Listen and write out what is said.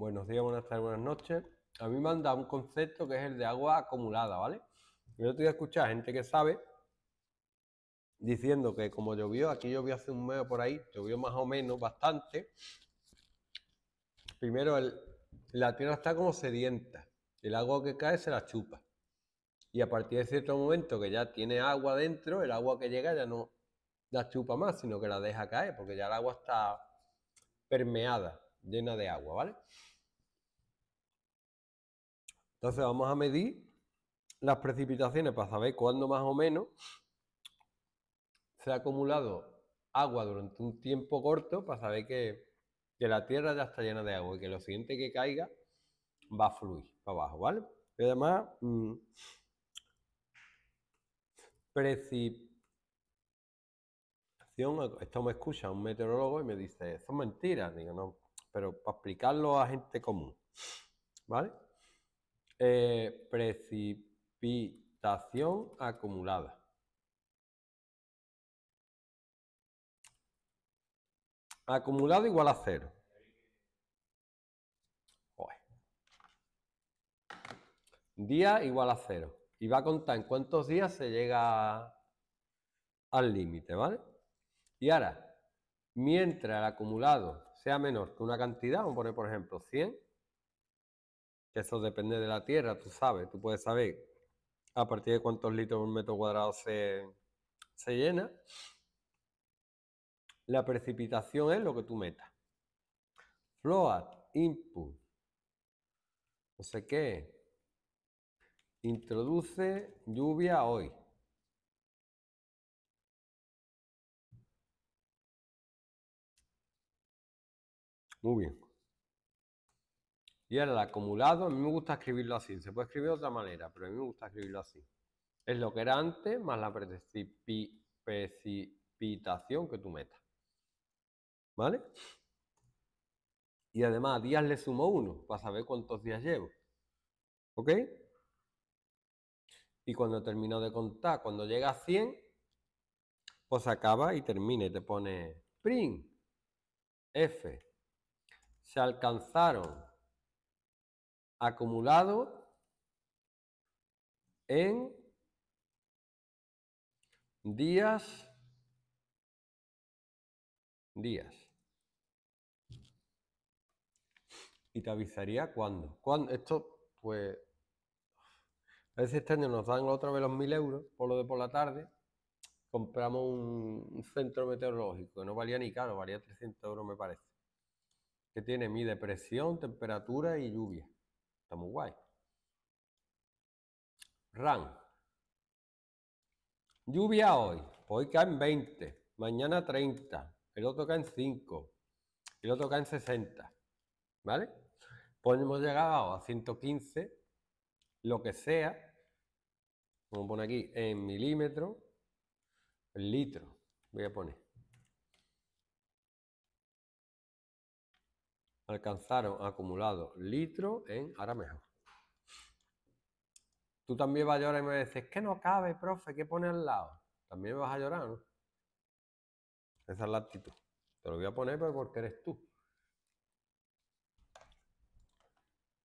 Buenos días, buenas tardes, buenas noches. A mí me han dado un concepto que es el de agua acumulada, ¿vale? Yo te voy a escuchar gente que sabe diciendo que como llovió, aquí llovió hace un mes por ahí, llovió más o menos bastante. Primero, la tierra está como sedienta, el agua que cae se la chupa. Y a partir de cierto momento que ya tiene agua dentro, el agua que llega ya no la chupa más, sino que la deja caer, porque ya el agua está permeada llena de agua, ¿vale? Entonces vamos a medir las precipitaciones para saber cuándo más o menos se ha acumulado agua durante un tiempo corto para saber que, la tierra ya está llena de agua y que lo siguiente que caiga va a fluir para abajo, ¿vale? Y además, mm, precipitación, esto me escucha un meteorólogo y me dice, son mentiras, digo, no, pero para explicarlo a gente común, ¿vale? Eh, precipitación acumulada. Acumulado igual a cero. Día igual a cero. Y va a contar en cuántos días se llega al límite, ¿vale? Y ahora, mientras el acumulado sea menor que una cantidad, vamos a poner por ejemplo 100, que eso depende de la tierra, tú sabes, tú puedes saber a partir de cuántos litros un metro cuadrado se, se llena, la precipitación es lo que tú metas. Float, input, no sé qué, introduce lluvia hoy. Muy bien. Y ahora el acumulado, a mí me gusta escribirlo así. Se puede escribir de otra manera, pero a mí me gusta escribirlo así. Es lo que era antes más la precipitación que tú metas. ¿Vale? Y además, días le sumo uno para saber cuántos días llevo. ¿Ok? Y cuando termino de contar, cuando llega a 100, pues acaba y termina y te pone print F se alcanzaron acumulados en días días. Y te avisaría cuándo. cuando Esto, pues, a veces este año nos dan otra vez los mil euros por lo de por la tarde. Compramos un, centro meteorológico que no valía ni caro, valía 300 euros, me parece que tiene mi depresión, temperatura y lluvia. Está muy guay. RAM. Lluvia hoy. Hoy caen 20, mañana 30, el otro cae en 5, el otro cae en 60. ¿Vale? Pues hemos llegado a 115, lo que sea. Vamos a poner aquí en milímetro. milímetros, litro. Voy a poner. alcanzaron acumulado litro en ahora Tú también vas a llorar y me dices, que no cabe, profe, ¿qué pone al lado? También vas a llorar, ¿no? Esa es la actitud. Te lo voy a poner porque eres tú.